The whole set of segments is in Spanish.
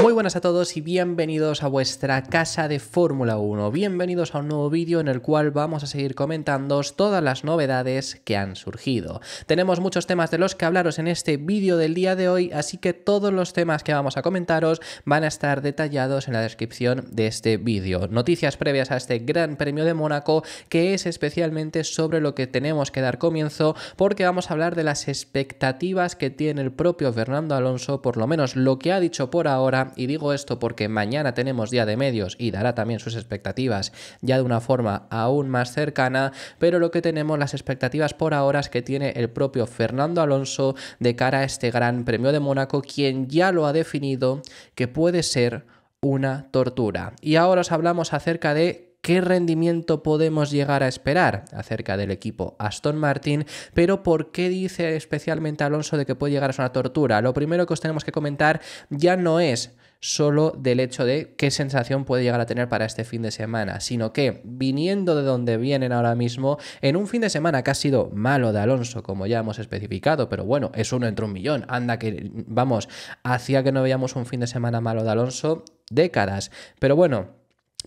Muy buenas a todos y bienvenidos a vuestra casa de Fórmula 1. Bienvenidos a un nuevo vídeo en el cual vamos a seguir comentando todas las novedades que han surgido. Tenemos muchos temas de los que hablaros en este vídeo del día de hoy, así que todos los temas que vamos a comentaros van a estar detallados en la descripción de este vídeo. Noticias previas a este Gran Premio de Mónaco, que es especialmente sobre lo que tenemos que dar comienzo, porque vamos a hablar de las expectativas que tiene el propio Fernando Alonso, por lo menos lo que ha dicho por ahora y digo esto porque mañana tenemos día de medios y dará también sus expectativas ya de una forma aún más cercana, pero lo que tenemos las expectativas por ahora es que tiene el propio Fernando Alonso de cara a este Gran Premio de Mónaco, quien ya lo ha definido que puede ser una tortura. Y ahora os hablamos acerca de qué rendimiento podemos llegar a esperar acerca del equipo Aston Martin, pero por qué dice especialmente Alonso de que puede llegar a ser una tortura. Lo primero que os tenemos que comentar ya no es solo del hecho de qué sensación puede llegar a tener para este fin de semana, sino que viniendo de donde vienen ahora mismo, en un fin de semana que ha sido malo de Alonso, como ya hemos especificado, pero bueno, es uno entre un millón, anda que, vamos, hacía que no veíamos un fin de semana malo de Alonso décadas, pero bueno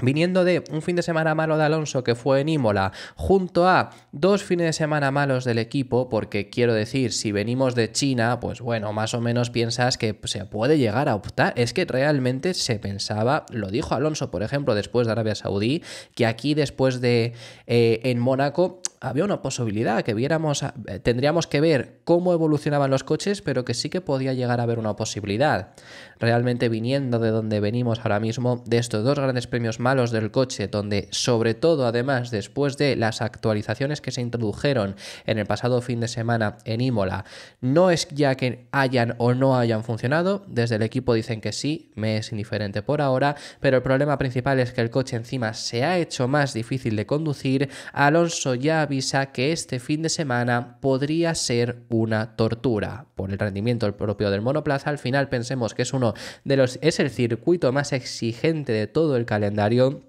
viniendo de un fin de semana malo de Alonso que fue en Imola, junto a dos fines de semana malos del equipo, porque quiero decir, si venimos de China, pues bueno, más o menos piensas que se puede llegar a optar. Es que realmente se pensaba, lo dijo Alonso, por ejemplo, después de Arabia Saudí, que aquí después de eh, en Mónaco había una posibilidad que viéramos, eh, tendríamos que ver cómo evolucionaban los coches, pero que sí que podía llegar a haber una posibilidad. Realmente viniendo de donde venimos ahora mismo, de estos dos grandes premios malos del coche, donde sobre todo además después de las actualizaciones que se introdujeron en el pasado fin de semana en Imola, no es ya que hayan o no hayan funcionado, desde el equipo dicen que sí, me es indiferente por ahora, pero el problema principal es que el coche encima se ha hecho más difícil de conducir, Alonso ya avisa que este fin de semana podría ser una tortura por el rendimiento propio del monoplaza. Al final pensemos que es uno de los es el circuito más exigente de todo el calendario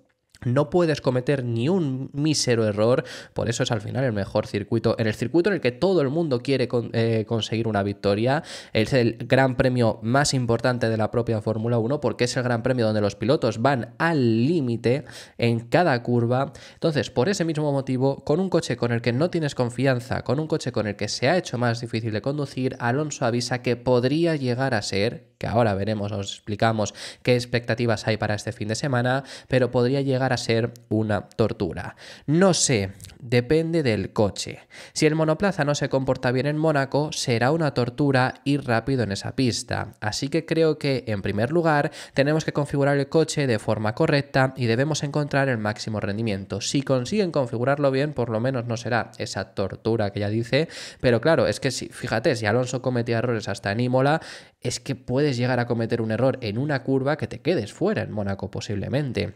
no puedes cometer ni un mísero error, por eso es al final el mejor circuito, en el circuito en el que todo el mundo quiere eh, conseguir una victoria, es el gran premio más importante de la propia Fórmula 1 porque es el gran premio donde los pilotos van al límite en cada curva, entonces por ese mismo motivo, con un coche con el que no tienes confianza, con un coche con el que se ha hecho más difícil de conducir, Alonso avisa que podría llegar a ser que ahora veremos, os explicamos qué expectativas hay para este fin de semana, pero podría llegar a ser una tortura. No sé, depende del coche. Si el monoplaza no se comporta bien en Mónaco, será una tortura ir rápido en esa pista. Así que creo que, en primer lugar, tenemos que configurar el coche de forma correcta y debemos encontrar el máximo rendimiento. Si consiguen configurarlo bien, por lo menos no será esa tortura que ya dice, pero claro, es que si, fíjate, si Alonso cometía errores hasta en Imola, es que puedes llegar a cometer un error en una curva que te quedes fuera en Mónaco posiblemente.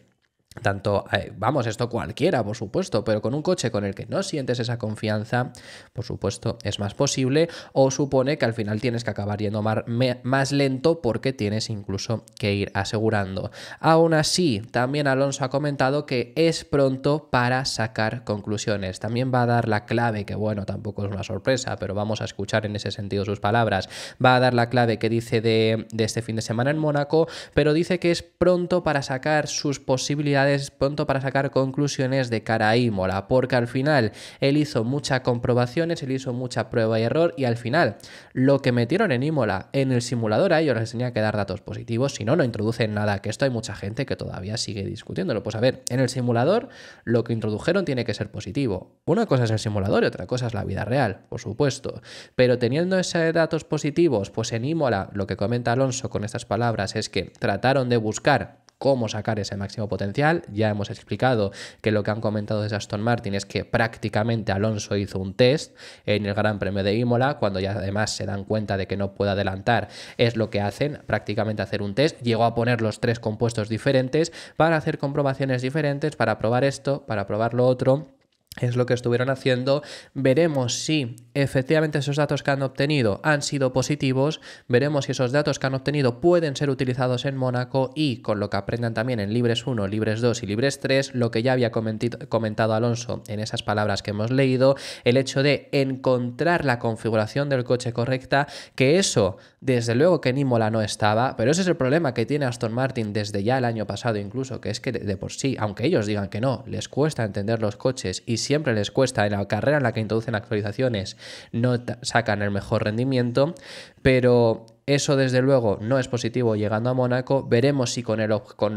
Tanto, eh, vamos, esto cualquiera, por supuesto, pero con un coche con el que no sientes esa confianza, por supuesto, es más posible o supone que al final tienes que acabar yendo más lento porque tienes incluso que ir asegurando. Aún así, también Alonso ha comentado que es pronto para sacar conclusiones. También va a dar la clave, que bueno, tampoco es una sorpresa, pero vamos a escuchar en ese sentido sus palabras. Va a dar la clave que dice de, de este fin de semana en Mónaco, pero dice que es pronto para sacar sus posibilidades es pronto para sacar conclusiones de cara a Imola, porque al final él hizo muchas comprobaciones, él hizo mucha prueba y error, y al final lo que metieron en Imola en el simulador a ellos les tenía que dar datos positivos, si no, no introducen nada, que esto hay mucha gente que todavía sigue discutiéndolo. Pues a ver, en el simulador lo que introdujeron tiene que ser positivo. Una cosa es el simulador y otra cosa es la vida real, por supuesto, pero teniendo esos datos positivos, pues en Imola lo que comenta Alonso con estas palabras es que trataron de buscar cómo sacar ese máximo potencial. Ya hemos explicado que lo que han comentado desde Aston Martin es que prácticamente Alonso hizo un test en el Gran Premio de Imola, cuando ya además se dan cuenta de que no puede adelantar, es lo que hacen, prácticamente hacer un test. Llegó a poner los tres compuestos diferentes para hacer comprobaciones diferentes, para probar esto, para probar lo otro es lo que estuvieron haciendo. Veremos si efectivamente esos datos que han obtenido han sido positivos, veremos si esos datos que han obtenido pueden ser utilizados en Mónaco y con lo que aprendan también en Libres 1, Libres 2 y Libres 3, lo que ya había comentado Alonso en esas palabras que hemos leído, el hecho de encontrar la configuración del coche correcta, que eso desde luego que Nimola no estaba, pero ese es el problema que tiene Aston Martin desde ya el año pasado incluso, que es que de por sí, aunque ellos digan que no, les cuesta entender los coches y siempre les cuesta en la carrera en la que introducen actualizaciones, no sacan el mejor rendimiento, pero eso desde luego no es positivo llegando a Mónaco. Veremos si con,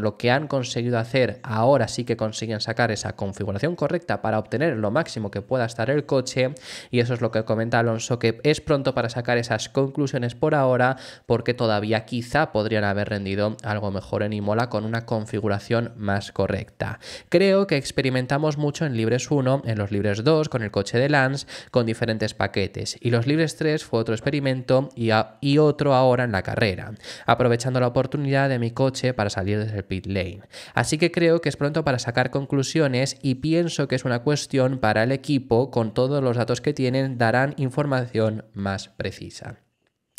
lo que han conseguido hacer ahora sí que consiguen sacar esa configuración correcta para obtener lo máximo que pueda estar el coche. Y eso es lo que comenta Alonso, que es pronto para sacar esas conclusiones por ahora porque todavía quizá podrían haber rendido algo mejor en Imola con una configuración más correcta. Creo que experimentamos mucho en Libres 1, en los Libres 2, con el coche de Lance, con diferentes paquetes. Y los Libres 3 fue otro experimento y, y otro ahora en la carrera, aprovechando la oportunidad de mi coche para salir desde el pit lane. Así que creo que es pronto para sacar conclusiones y pienso que es una cuestión para el equipo, con todos los datos que tienen, darán información más precisa.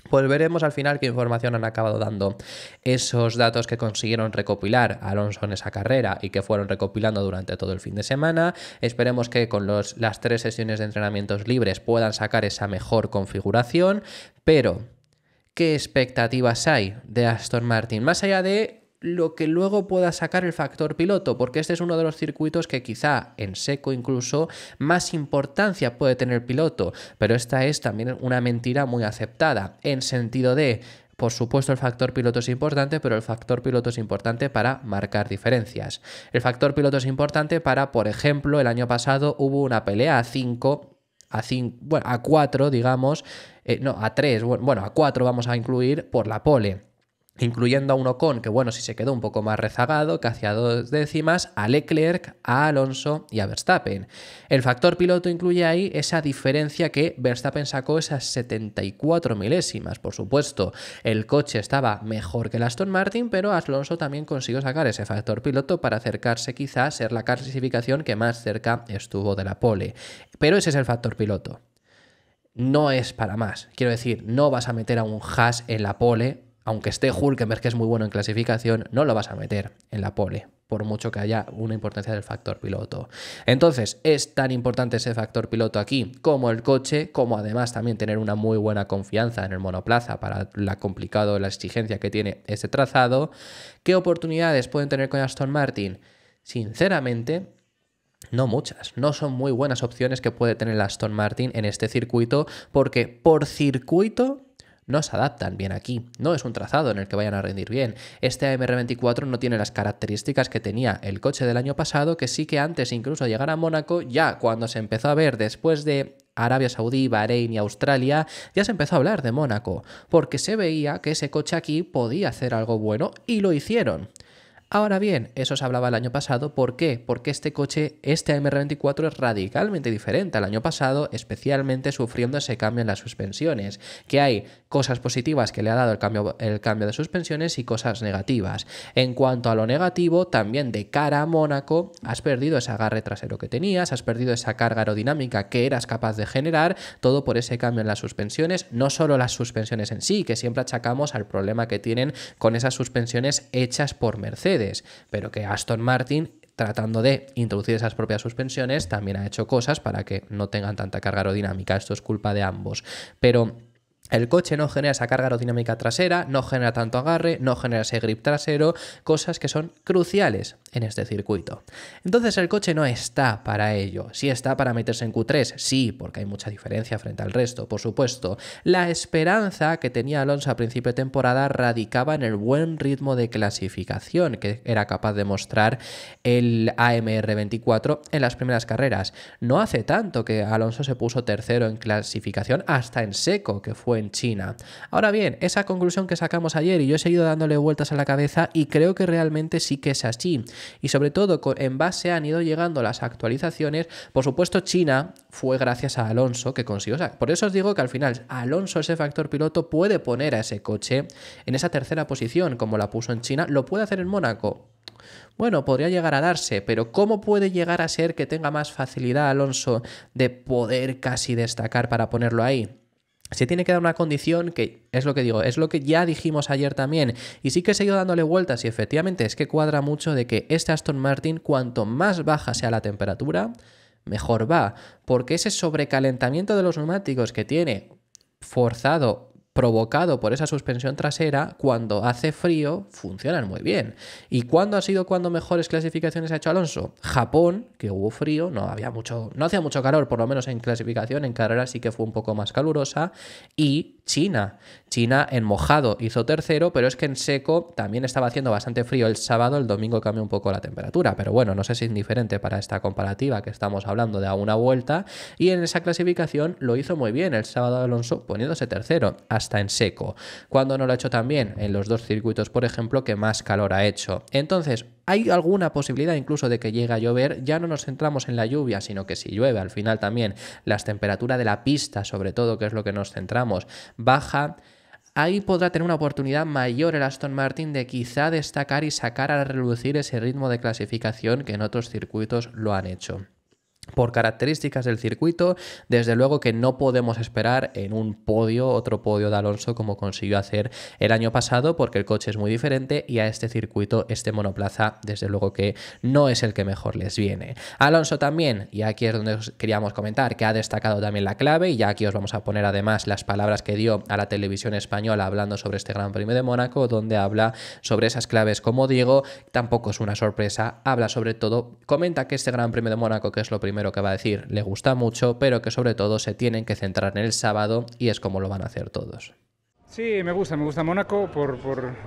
Pues veremos al final qué información han acabado dando esos datos que consiguieron recopilar Alonso en esa carrera y que fueron recopilando durante todo el fin de semana. Esperemos que con las tres sesiones de entrenamientos libres puedan sacar esa mejor configuración, pero ¿Qué expectativas hay de Aston Martin? Más allá de lo que luego pueda sacar el factor piloto, porque este es uno de los circuitos que quizá en seco incluso más importancia puede tener piloto, pero esta es también una mentira muy aceptada, en sentido de por supuesto, el factor piloto es importante, pero el factor piloto es importante para marcar diferencias. El factor piloto es importante para, por ejemplo, el año pasado hubo una pelea a 5 5 bueno a 4 digamos eh, no a tres bueno a 4 vamos a incluir por la pole incluyendo a uno con que bueno, si se quedó un poco más rezagado, que hacía dos décimas, a Leclerc, a Alonso y a Verstappen. El factor piloto incluye ahí esa diferencia que Verstappen sacó esas 74 milésimas, por supuesto. El coche estaba mejor que el Aston Martin, pero Alonso también consiguió sacar ese factor piloto para acercarse quizás a ser la clasificación que más cerca estuvo de la pole. Pero ese es el factor piloto. No es para más. Quiero decir, no vas a meter a un Haas en la pole aunque esté Hulkenberg, que es muy bueno en clasificación, no lo vas a meter en la pole, por mucho que haya una importancia del factor piloto. Entonces, es tan importante ese factor piloto aquí como el coche, como además también tener una muy buena confianza en el monoplaza para la complicado, la exigencia que tiene ese trazado. ¿Qué oportunidades pueden tener con Aston Martin? Sinceramente, no muchas, no son muy buenas opciones que puede tener Aston Martin en este circuito, porque por circuito no se adaptan bien aquí. No es un trazado en el que vayan a rendir bien. Este AMR24 no tiene las características que tenía el coche del año pasado, que sí que antes incluso de llegar a Mónaco, ya cuando se empezó a ver después de Arabia Saudí, Bahrein y Australia, ya se empezó a hablar de Mónaco, porque se veía que ese coche aquí podía hacer algo bueno y lo hicieron. Ahora bien, eso se hablaba el año pasado. ¿Por qué? Porque este coche, este MR24, es radicalmente diferente al año pasado, especialmente sufriendo ese cambio en las suspensiones. Que hay cosas positivas que le ha dado el cambio, el cambio de suspensiones y cosas negativas. En cuanto a lo negativo, también de cara a Mónaco, has perdido ese agarre trasero que tenías, has perdido esa carga aerodinámica que eras capaz de generar, todo por ese cambio en las suspensiones. No solo las suspensiones en sí, que siempre achacamos al problema que tienen con esas suspensiones hechas por Mercedes pero que Aston Martin tratando de introducir esas propias suspensiones, también ha hecho cosas para que no tengan tanta carga aerodinámica. Esto es culpa de ambos. Pero el coche no genera esa carga aerodinámica trasera, no genera tanto agarre, no genera ese grip trasero, cosas que son cruciales en este circuito. Entonces el coche no está para ello, sí está para meterse en Q3, sí, porque hay mucha diferencia frente al resto, por supuesto. La esperanza que tenía Alonso a principio de temporada radicaba en el buen ritmo de clasificación que era capaz de mostrar el AMR24 en las primeras carreras. No hace tanto que Alonso se puso tercero en clasificación hasta en seco, que fue China. Ahora bien, esa conclusión que sacamos ayer y yo he seguido dándole vueltas a la cabeza y creo que realmente sí que es así. Y sobre todo, en base han ido llegando las actualizaciones. Por supuesto, China fue gracias a Alonso que consiguió. por eso os digo que al final Alonso, ese factor piloto, puede poner a ese coche en esa tercera posición, como la puso en China. ¿Lo puede hacer en Mónaco? Bueno, podría llegar a darse, pero ¿cómo puede llegar a ser que tenga más facilidad Alonso de poder casi destacar para ponerlo ahí? se tiene que dar una condición que es lo que digo, es lo que ya dijimos ayer también. Y sí que he seguido dándole vueltas y efectivamente es que cuadra mucho de que este Aston Martin, cuanto más baja sea la temperatura, mejor va. Porque ese sobrecalentamiento de los neumáticos que tiene forzado provocado por esa suspensión trasera, cuando hace frío, funcionan muy bien. ¿Y cuándo ha sido cuando mejores clasificaciones ha hecho Alonso? Japón, que hubo frío, no había mucho, no hacía mucho calor, por lo menos en clasificación, en carrera sí que fue un poco más calurosa, y China. China en mojado hizo tercero, pero es que en seco también estaba haciendo bastante frío el sábado, el domingo cambió un poco la temperatura, pero bueno, no sé si es indiferente para esta comparativa que estamos hablando de a una vuelta, y en esa clasificación lo hizo muy bien el sábado Alonso poniéndose tercero hasta en seco. Cuando no lo ha hecho también en los dos circuitos, por ejemplo, que más calor ha hecho. Entonces, hay alguna posibilidad incluso de que llegue a llover, ya no nos centramos en la lluvia, sino que si llueve, al final también las temperaturas de la pista, sobre todo, que es lo que nos centramos, baja. Ahí podrá tener una oportunidad mayor el Aston Martin de quizá destacar y sacar a relucir ese ritmo de clasificación que en otros circuitos lo han hecho por características del circuito, desde luego que no podemos esperar en un podio, otro podio de Alonso como consiguió hacer el año pasado, porque el coche es muy diferente y a este circuito, este monoplaza, desde luego que no es el que mejor les viene. Alonso también, y aquí es donde queríamos comentar, que ha destacado también la clave, y ya aquí os vamos a poner además las palabras que dio a la televisión española hablando sobre este Gran Premio de Mónaco, donde habla sobre esas claves, como digo, tampoco es una sorpresa, habla sobre todo, comenta que este Gran Premio de Mónaco, que es lo primero, primero que va a decir le gusta mucho, pero que sobre todo se tienen que centrar en el sábado y es como lo van a hacer todos. Sí, me gusta, me gusta Mónaco por,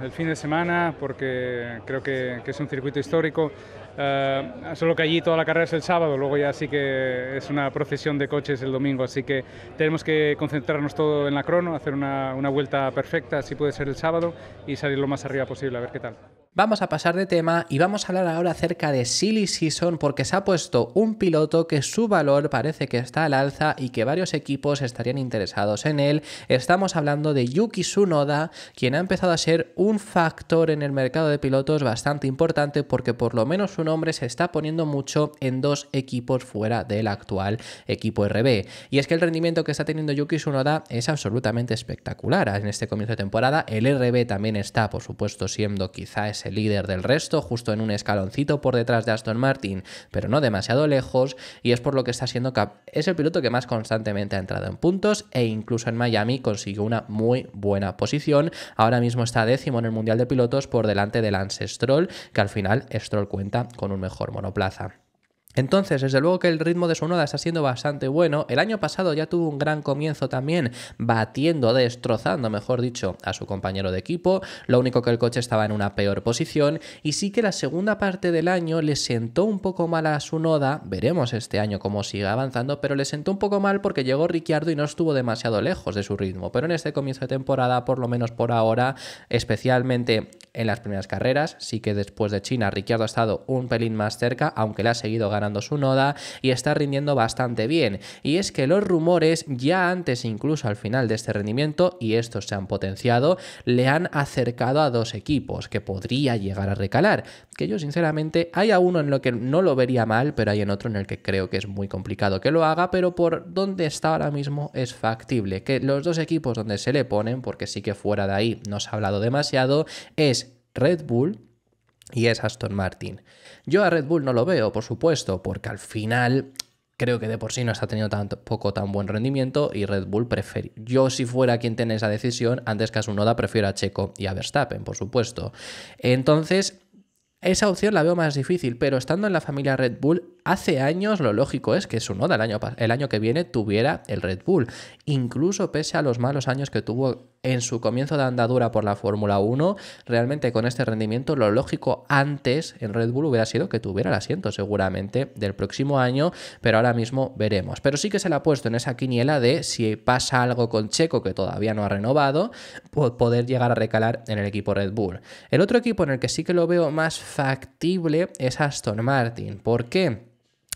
el fin de semana, porque creo que, es un circuito histórico. Eh, solo que allí toda la carrera es el sábado, luego ya sí que es una procesión de coches el domingo, así que tenemos que concentrarnos todo en la crono, hacer una, vuelta perfecta, si puede ser el sábado, y salir lo más arriba posible, a ver qué tal. Vamos a pasar de tema y vamos a hablar ahora acerca de Silly Season porque se ha puesto un piloto que su valor parece que está al alza y que varios equipos estarían interesados en él. Estamos hablando de Yuki Tsunoda, quien ha empezado a ser un factor en el mercado de pilotos bastante importante porque por lo menos su nombre se está poniendo mucho en dos equipos fuera del actual equipo RB. Y es que el rendimiento que está teniendo Yuki Tsunoda es absolutamente espectacular en este comienzo de temporada. El RB también está, por supuesto, siendo quizá ese el líder del resto, justo en un escaloncito por detrás de Aston Martin, pero no demasiado lejos, y es por lo que está siendo cap es el piloto que más constantemente ha entrado en puntos e incluso en Miami consiguió una muy buena posición. Ahora mismo está décimo en el Mundial de Pilotos por delante de Lance Stroll, que al final Stroll cuenta con un mejor monoplaza. Entonces, desde luego que el ritmo de Noda está siendo bastante bueno. El año pasado ya tuvo un gran comienzo también, batiendo, destrozando, mejor dicho, a su compañero de equipo. Lo único que el coche estaba en una peor posición. Y sí que la segunda parte del año le sentó un poco mal a Noda. Veremos este año cómo sigue avanzando, pero le sentó un poco mal porque llegó Ricciardo y no estuvo demasiado lejos de su ritmo. Pero en este comienzo de temporada, por lo menos por ahora, especialmente en las primeras carreras, sí que después de China, Ricciardo ha estado un pelín más cerca, aunque le ha seguido ganando su noda y está rindiendo bastante bien. Y es que los rumores ya antes incluso al final de este rendimiento, y estos se han potenciado, le han acercado a dos equipos que podría llegar a recalar. Que yo sinceramente hay a uno en lo que no lo vería mal, pero hay en otro en el que creo que es muy complicado que lo haga, pero por donde está ahora mismo es factible. Que los dos equipos donde se le ponen, porque sí que fuera de ahí no se ha hablado demasiado, es Red Bull y es Aston Martin. Yo a Red Bull no lo veo, por supuesto, porque al final creo que de por sí no está teniendo poco tan buen rendimiento y Red Bull prefiere. Yo si fuera quien tiene esa decisión, antes que a noda prefiero a Checo y a Verstappen, por supuesto. Entonces, esa opción la veo más difícil, pero estando en la familia Red Bull hace años lo lógico es que su el año, el año que viene tuviera el Red Bull, incluso pese a los malos años que tuvo en su comienzo de andadura por la Fórmula 1, realmente con este rendimiento lo lógico antes en Red Bull hubiera sido que tuviera el asiento seguramente del próximo año, pero ahora mismo veremos. Pero sí que se le ha puesto en esa quiniela de si pasa algo con Checo que todavía no ha renovado, poder llegar a recalar en el equipo Red Bull. El otro equipo en el que sí que lo veo más factible es Aston Martin. ¿Por qué?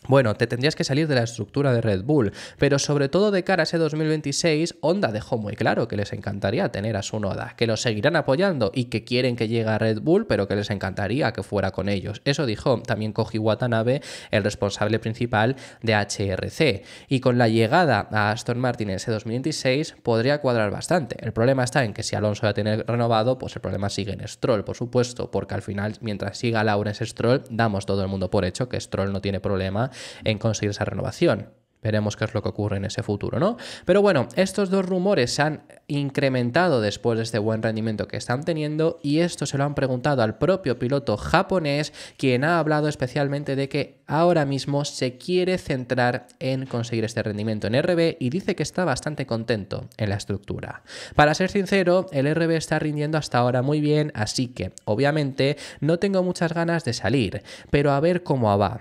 Bueno, te tendrías que salir de la estructura de Red Bull, pero sobre todo de cara a ese 2026, Honda dejó muy claro que les encantaría tener a su Noda, que lo seguirán apoyando y que quieren que llegue a Red Bull, pero que les encantaría que fuera con ellos. Eso dijo también Koji Watanabe, el responsable principal de HRC. Y con la llegada a Aston Martin en ese 2026 podría cuadrar bastante. El problema está en que si Alonso va a tener renovado, pues el problema sigue en Stroll, por supuesto, porque al final, mientras siga Lawrence Stroll, damos todo el mundo por hecho que Stroll no tiene problema en conseguir esa renovación. Veremos qué es lo que ocurre en ese futuro, ¿no? Pero bueno, estos dos rumores se han incrementado después de este buen rendimiento que están teniendo y esto se lo han preguntado al propio piloto japonés, quien ha hablado especialmente de que ahora mismo se quiere centrar en conseguir este rendimiento en RB y dice que está bastante contento en la estructura. Para ser sincero, el RB está rindiendo hasta ahora muy bien, así que obviamente no tengo muchas ganas de salir, pero a ver cómo va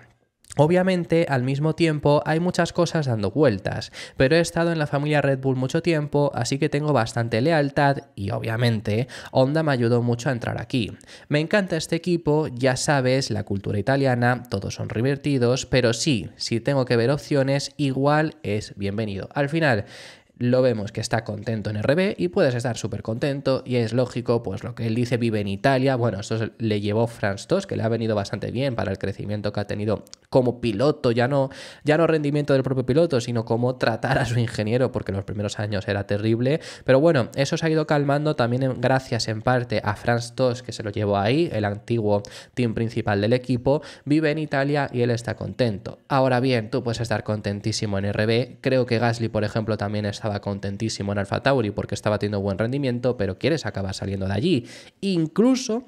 Obviamente, al mismo tiempo, hay muchas cosas dando vueltas, pero he estado en la familia Red Bull mucho tiempo, así que tengo bastante lealtad y, obviamente, Honda me ayudó mucho a entrar aquí. Me encanta este equipo, ya sabes, la cultura italiana, todos son divertidos, pero sí, si tengo que ver opciones, igual es bienvenido. Al final, lo vemos que está contento en RB y puedes estar súper contento y es lógico, pues lo que él dice vive en Italia, bueno, esto le llevó Franz Tos, que le ha venido bastante bien para el crecimiento que ha tenido como piloto, ya no, ya no rendimiento del propio piloto, sino como tratar a su ingeniero, porque en los primeros años era terrible, pero bueno, eso se ha ido calmando también gracias en parte a Franz Tos, que se lo llevó ahí, el antiguo team principal del equipo, vive en Italia y él está contento. Ahora bien, tú puedes estar contentísimo en RB, creo que Gasly, por ejemplo, también está estaba contentísimo en Alfa Tauri porque estaba teniendo buen rendimiento, pero quieres acabar saliendo de allí. Incluso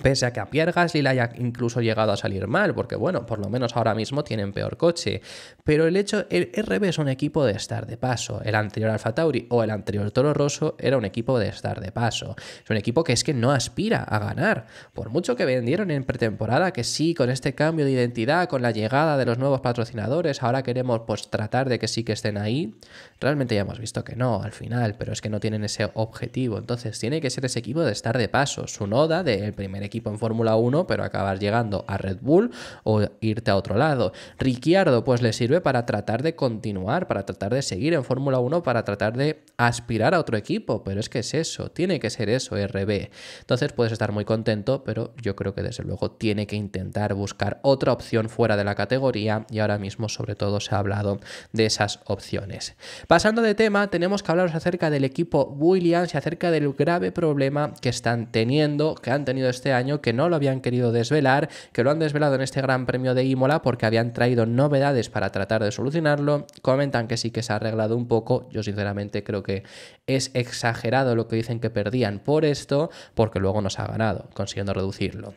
Pese a que a Pierre Gasly le haya incluso llegado a salir mal, porque bueno, por lo menos ahora mismo tienen peor coche. Pero el hecho, el RB es un equipo de estar de paso. El anterior Alfa Tauri o el anterior Toro Rosso era un equipo de estar de paso. Es un equipo que es que no aspira a ganar. Por mucho que vendieron en pretemporada, que sí, con este cambio de identidad, con la llegada de los nuevos patrocinadores, ahora queremos pues tratar de que sí que estén ahí. Realmente ya hemos visto que no al final, pero es que no tienen ese objetivo. Entonces tiene que ser ese equipo de estar de paso. Su noda del primer equipo en Fórmula 1, pero acabar llegando a Red Bull o irte a otro lado. Ricciardo, pues le sirve para tratar de continuar, para tratar de seguir en Fórmula 1, para tratar de aspirar a otro equipo, pero es que es eso, tiene que ser eso, RB. Entonces puedes estar muy contento, pero yo creo que desde luego tiene que intentar buscar otra opción fuera de la categoría y ahora mismo sobre todo se ha hablado de esas opciones. Pasando de tema, tenemos que hablaros acerca del equipo Williams y acerca del grave problema que están teniendo, que han tenido este este año que no lo habían querido desvelar, que lo han desvelado en este Gran Premio de Imola porque habían traído novedades para tratar de solucionarlo. Comentan que sí que se ha arreglado un poco. Yo sinceramente creo que es exagerado lo que dicen que perdían por esto porque luego nos ha ganado consiguiendo reducirlo.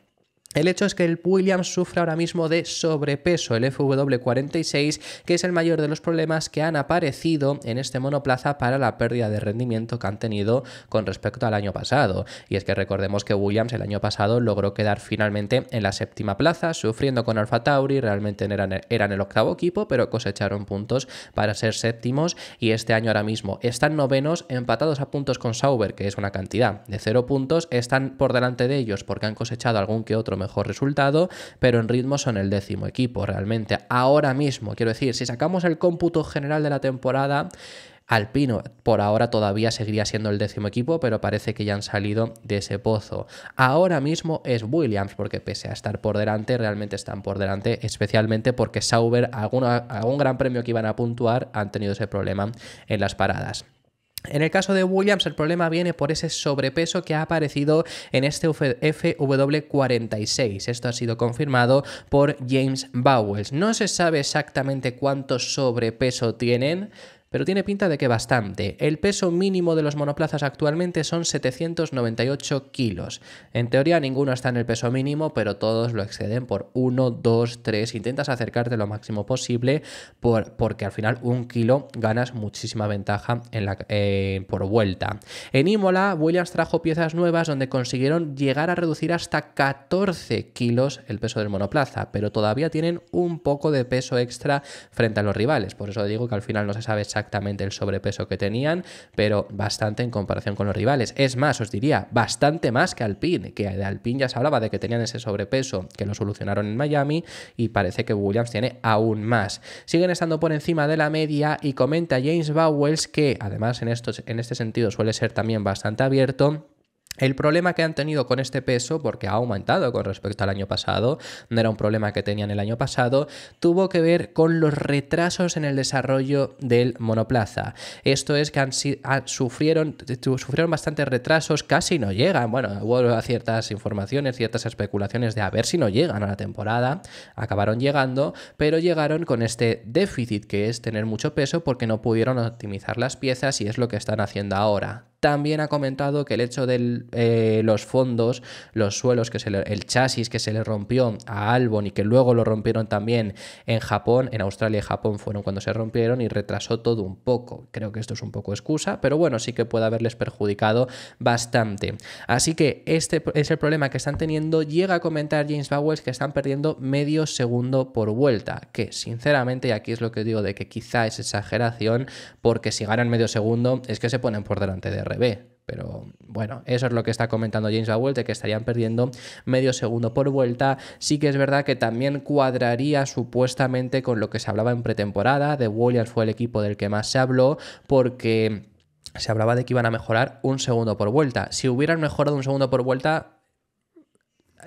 El hecho es que el Williams sufre ahora mismo de sobrepeso, el FW46, que es el mayor de los problemas que han aparecido en este monoplaza para la pérdida de rendimiento que han tenido con respecto al año pasado. Y es que recordemos que Williams el año pasado logró quedar finalmente en la séptima plaza, sufriendo con Alfa Tauri, realmente eran, eran el octavo equipo, pero cosecharon puntos para ser séptimos y este año ahora mismo están novenos, empatados a puntos con Sauber, que es una cantidad de cero puntos, están por delante de ellos porque han cosechado algún que otro mejor mejor resultado, pero en ritmo son el décimo equipo realmente. Ahora mismo, quiero decir, si sacamos el cómputo general de la temporada, Alpino por ahora todavía seguiría siendo el décimo equipo, pero parece que ya han salido de ese pozo. Ahora mismo es Williams, porque pese a estar por delante, realmente están por delante, especialmente porque Sauber, alguna, algún gran premio que iban a puntuar, han tenido ese problema en las paradas. En el caso de Williams, el problema viene por ese sobrepeso que ha aparecido en este FW46. Esto ha sido confirmado por James Bowles. No se sabe exactamente cuánto sobrepeso tienen, pero tiene pinta de que bastante. El peso mínimo de los monoplazas actualmente son 798 kilos. En teoría ninguno está en el peso mínimo, pero todos lo exceden por 1, 2, 3. Intentas acercarte lo máximo posible porque al final un kilo ganas muchísima ventaja en la, eh, por vuelta. En Imola, Williams trajo piezas nuevas donde consiguieron llegar a reducir hasta 14 kilos el peso del monoplaza, pero todavía tienen un poco de peso extra frente a los rivales. Por eso digo que al final no se sabe exactamente el sobrepeso que tenían, pero bastante en comparación con los rivales. Es más, os diría, bastante más que Alpine, que de Alpine ya se hablaba de que tenían ese sobrepeso, que lo solucionaron en Miami y parece que Williams tiene aún más. Siguen estando por encima de la media y comenta James Bowles que además en, estos, en este sentido suele ser también bastante abierto el problema que han tenido con este peso, porque ha aumentado con respecto al año pasado, no era un problema que tenían el año pasado, tuvo que ver con los retrasos en el desarrollo del monoplaza. Esto es que han, ah, sufrieron, sufrieron bastantes retrasos, casi no llegan. Bueno, hubo ciertas informaciones, ciertas especulaciones de a ver si no llegan a la temporada. Acabaron llegando, pero llegaron con este déficit que es tener mucho peso porque no pudieron optimizar las piezas y es lo que están haciendo ahora también ha comentado que el hecho de eh, los fondos, los suelos, que se le, el chasis que se le rompió a Albon y que luego lo rompieron también en Japón, en Australia y Japón fueron cuando se rompieron y retrasó todo un poco. Creo que esto es un poco excusa, pero bueno, sí que puede haberles perjudicado bastante. Así que este es el problema que están teniendo. Llega a comentar James Bowles que están perdiendo medio segundo por vuelta, que sinceramente, y aquí es lo que digo de que quizá es exageración, porque si ganan medio segundo es que se ponen por delante de R ve, Pero bueno, eso es lo que está comentando James Lawell de que estarían perdiendo medio segundo por vuelta. Sí que es verdad que también cuadraría supuestamente con lo que se hablaba en pretemporada. De Williams fue el equipo del que más se habló, porque se hablaba de que iban a mejorar un segundo por vuelta. Si hubieran mejorado un segundo por vuelta,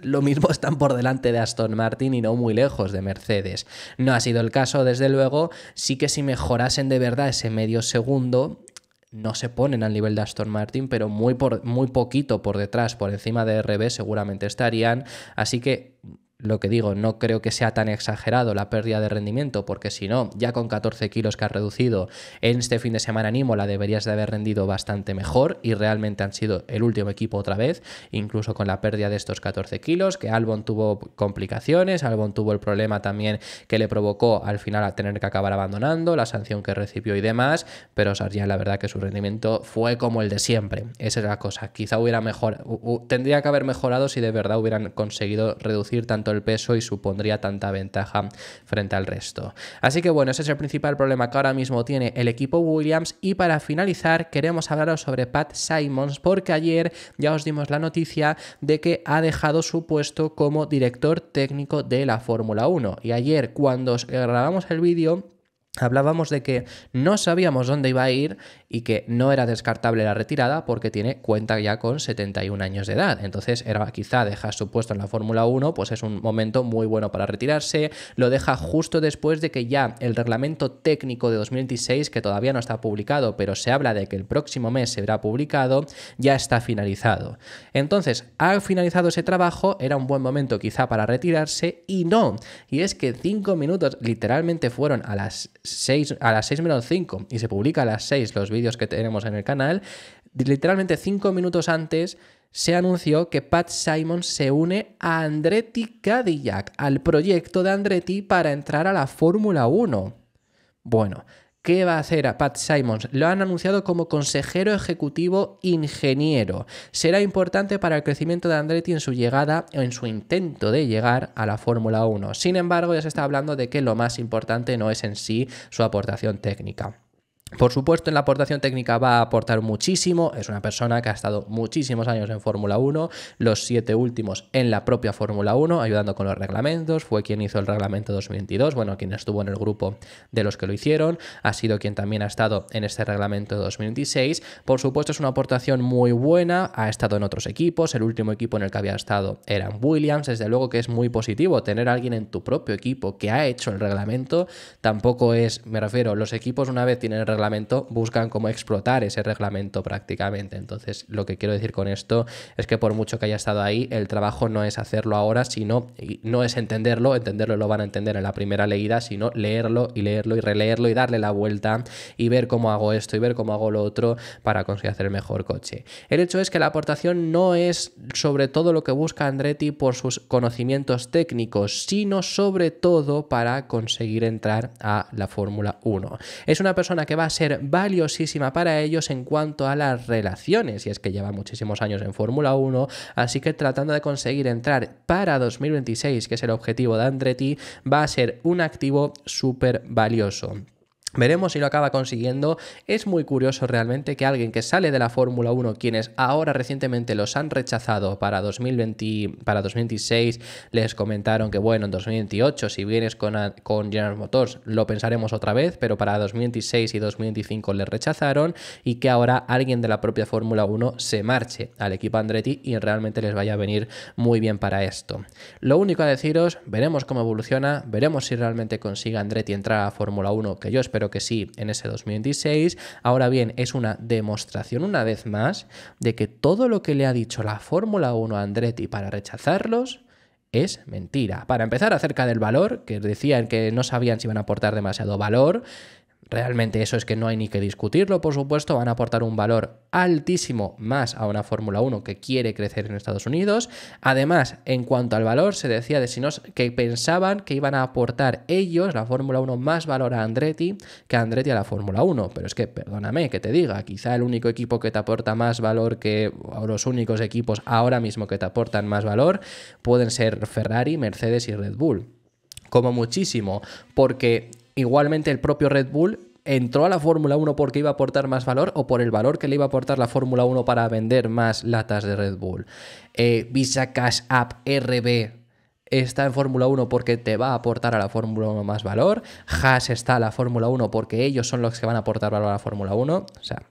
lo mismo están por delante de Aston Martin y no muy lejos de Mercedes. No ha sido el caso, desde luego. Sí que si mejorasen de verdad ese medio segundo, no se ponen al nivel de Aston Martin, pero muy, por, muy poquito por detrás, por encima de RB seguramente estarían. Así que lo que digo, no creo que sea tan exagerado la pérdida de rendimiento, porque si no, ya con 14 kilos que ha reducido en este fin de semana en la deberías de haber rendido bastante mejor y realmente han sido el último equipo otra vez, incluso con la pérdida de estos 14 kilos, que Albon tuvo complicaciones, Albon tuvo el problema también que le provocó al final a tener que acabar abandonando, la sanción que recibió y demás, pero Sargent la verdad que su rendimiento fue como el de siempre, esa es la cosa, quizá hubiera mejor, tendría que haber mejorado si de verdad hubieran conseguido reducir tanto el peso y supondría tanta ventaja frente al resto. Así que bueno, ese es el principal problema que ahora mismo tiene el equipo Williams y para finalizar queremos hablaros sobre Pat Simons porque ayer ya os dimos la noticia de que ha dejado su puesto como director técnico de la Fórmula 1 y ayer cuando grabamos el vídeo hablábamos de que no sabíamos dónde iba a ir y que no era descartable la retirada porque tiene cuenta ya con 71 años de edad. Entonces, era quizá dejar su puesto en la Fórmula 1, pues es un momento muy bueno para retirarse. Lo deja justo después de que ya el reglamento técnico de 2016, que todavía no está publicado, pero se habla de que el próximo mes se verá publicado, ya está finalizado. Entonces, ha finalizado ese trabajo, era un buen momento quizá para retirarse y no. Y es que cinco minutos literalmente fueron a las 6, a las 6 menos 5 y se publica a las 6 los vídeos vídeos que tenemos en el canal, literalmente cinco minutos antes se anunció que Pat Simon se une a Andretti Cadillac, al proyecto de Andretti para entrar a la Fórmula 1. Bueno, ¿Qué va a hacer a Pat Simons? Lo han anunciado como consejero ejecutivo ingeniero. Será importante para el crecimiento de Andretti en su llegada o en su intento de llegar a la Fórmula 1. Sin embargo, ya se está hablando de que lo más importante no es en sí su aportación técnica. Por supuesto, en la aportación técnica va a aportar muchísimo. Es una persona que ha estado muchísimos años en Fórmula 1, los siete últimos en la propia Fórmula 1, ayudando con los reglamentos. Fue quien hizo el reglamento 2022, bueno, quien estuvo en el grupo de los que lo hicieron. Ha sido quien también ha estado en este reglamento 2026. Por supuesto, es una aportación muy buena. Ha estado en otros equipos. El último equipo en el que había estado eran Williams. Desde luego que es muy positivo tener a alguien en tu propio equipo que ha hecho el reglamento. Tampoco es, me refiero, los equipos una vez tienen el reglamento reglamento buscan cómo explotar ese reglamento prácticamente. Entonces, lo que quiero decir con esto es que por mucho que haya estado ahí, el trabajo no es hacerlo ahora, sino y no es entenderlo, entenderlo lo van a entender en la primera leída, sino leerlo y leerlo y releerlo y darle la vuelta y ver cómo hago esto y ver cómo hago lo otro para conseguir hacer el mejor coche. El hecho es que la aportación no es sobre todo lo que busca Andretti por sus conocimientos técnicos, sino sobre todo para conseguir entrar a la Fórmula 1. Es una persona que va a ser valiosísima para ellos en cuanto a las relaciones, y es que lleva muchísimos años en Fórmula 1, así que tratando de conseguir entrar para 2026, que es el objetivo de Andretti, va a ser un activo súper valioso. Veremos si lo acaba consiguiendo. Es muy curioso realmente que alguien que sale de la Fórmula 1, quienes ahora recientemente los han rechazado para, 2020, para 2026, les comentaron que bueno, en 2028 si vienes con, General Motors lo pensaremos otra vez, pero para 2026 y 2025 les rechazaron y que ahora alguien de la propia Fórmula 1 se marche al equipo Andretti y realmente les vaya a venir muy bien para esto. Lo único a deciros, veremos cómo evoluciona, veremos si realmente consiga Andretti entrar a Fórmula 1, que yo espero que sí en ese 2026. Ahora bien, es una demostración una vez más de que todo lo que le ha dicho la Fórmula 1 a Andretti para rechazarlos es mentira. Para empezar, acerca del valor, que decían que no sabían si iban a aportar demasiado valor, Realmente eso es que no hay ni que discutirlo, por supuesto, van a aportar un valor altísimo más a una Fórmula 1 que quiere crecer en Estados Unidos. Además, en cuanto al valor, se decía de Sinos que pensaban que iban a aportar ellos, la Fórmula 1, más valor a Andretti que a Andretti a la Fórmula 1. Pero es que, perdóname que te diga, quizá el único equipo que te aporta más valor que o los únicos equipos ahora mismo que te aportan más valor pueden ser Ferrari, Mercedes y Red Bull como muchísimo, porque Igualmente el propio Red Bull entró a la Fórmula 1 porque iba a aportar más valor o por el valor que le iba a aportar la Fórmula 1 para vender más latas de Red Bull. Eh, Visa Cash App RB está en Fórmula 1 porque te va a aportar a la Fórmula 1 más valor. Haas está a la Fórmula 1 porque ellos son los que van a aportar valor a la Fórmula 1. O sea,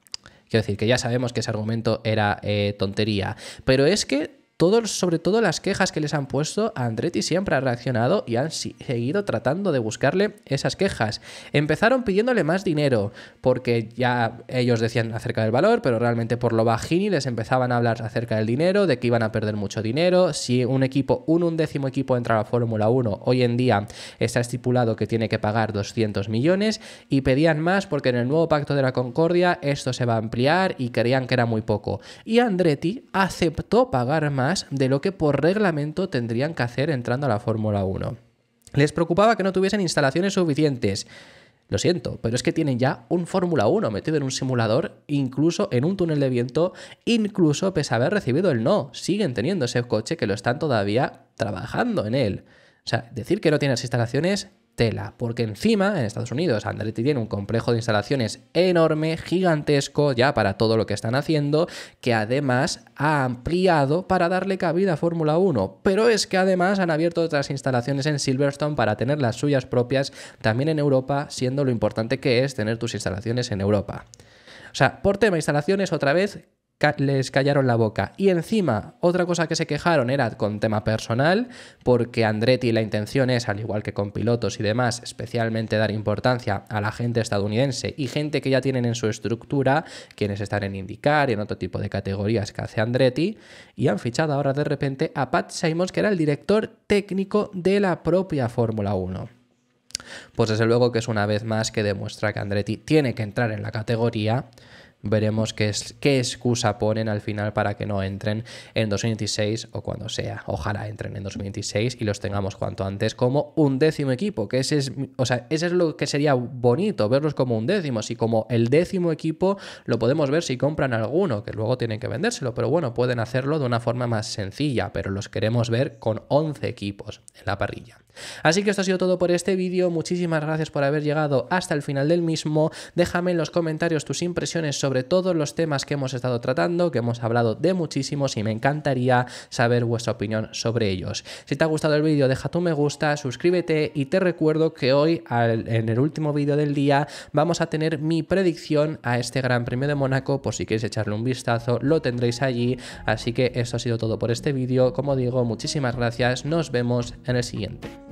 quiero decir que ya sabemos que ese argumento era eh, tontería. Pero es que sobre todo las quejas que les han puesto, Andretti siempre ha reaccionado y han seguido tratando de buscarle esas quejas. Empezaron pidiéndole más dinero, porque ya ellos decían acerca del valor, pero realmente por lo bajini les empezaban a hablar acerca del dinero, de que iban a perder mucho dinero. Si un equipo, un undécimo equipo entra a la Fórmula 1, hoy en día está estipulado que tiene que pagar 200 millones y pedían más porque en el nuevo pacto de la Concordia esto se va a ampliar y creían que era muy poco. Y Andretti aceptó pagar más de lo que por reglamento tendrían que hacer entrando a la Fórmula 1. Les preocupaba que no tuviesen instalaciones suficientes. Lo siento, pero es que tienen ya un Fórmula 1 metido en un simulador, incluso en un túnel de viento, incluso pese a haber recibido el no, siguen teniendo ese coche que lo están todavía trabajando en él. O sea, decir que no tienes instalaciones tela, porque encima en Estados Unidos Andretti tiene un complejo de instalaciones enorme, gigantesco, ya para todo lo que están haciendo, que además ha ampliado para darle cabida a Fórmula 1. Pero es que además han abierto otras instalaciones en Silverstone para tener las suyas propias también en Europa, siendo lo importante que es tener tus instalaciones en Europa. O sea, por tema instalaciones, otra vez, les callaron la boca. Y encima, otra cosa que se quejaron era con tema personal, porque Andretti la intención es, al igual que con pilotos y demás, especialmente dar importancia a la gente estadounidense y gente que ya tienen en su estructura, quienes están en indicar y en otro tipo de categorías que hace Andretti, y han fichado ahora de repente a Pat Simons, que era el director técnico de la propia Fórmula 1 pues desde luego que es una vez más que demuestra que Andretti tiene que entrar en la categoría veremos qué, es, qué excusa ponen al final para que no entren en 2026 o cuando sea. Ojalá entren en 2026 y los tengamos cuanto antes como un décimo equipo, que ese es, o sea, ese es lo que sería bonito, verlos como un décimo. Si como el décimo equipo lo podemos ver si compran alguno, que luego tienen que vendérselo, pero bueno, pueden hacerlo de una forma más sencilla, pero los queremos ver con 11 equipos en la parrilla. Así que esto ha sido todo por este vídeo, muchísimas gracias por haber llegado hasta el final del mismo, déjame en los comentarios tus impresiones sobre todos los temas que hemos estado tratando, que hemos hablado de muchísimos y me encantaría saber vuestra opinión sobre ellos. Si te ha gustado el vídeo deja tu me gusta, suscríbete y te recuerdo que hoy en el último vídeo del día vamos a tener mi predicción a este Gran Premio de Mónaco, por si queréis echarle un vistazo, lo tendréis allí, así que esto ha sido todo por este vídeo, como digo, muchísimas gracias, nos vemos en el siguiente.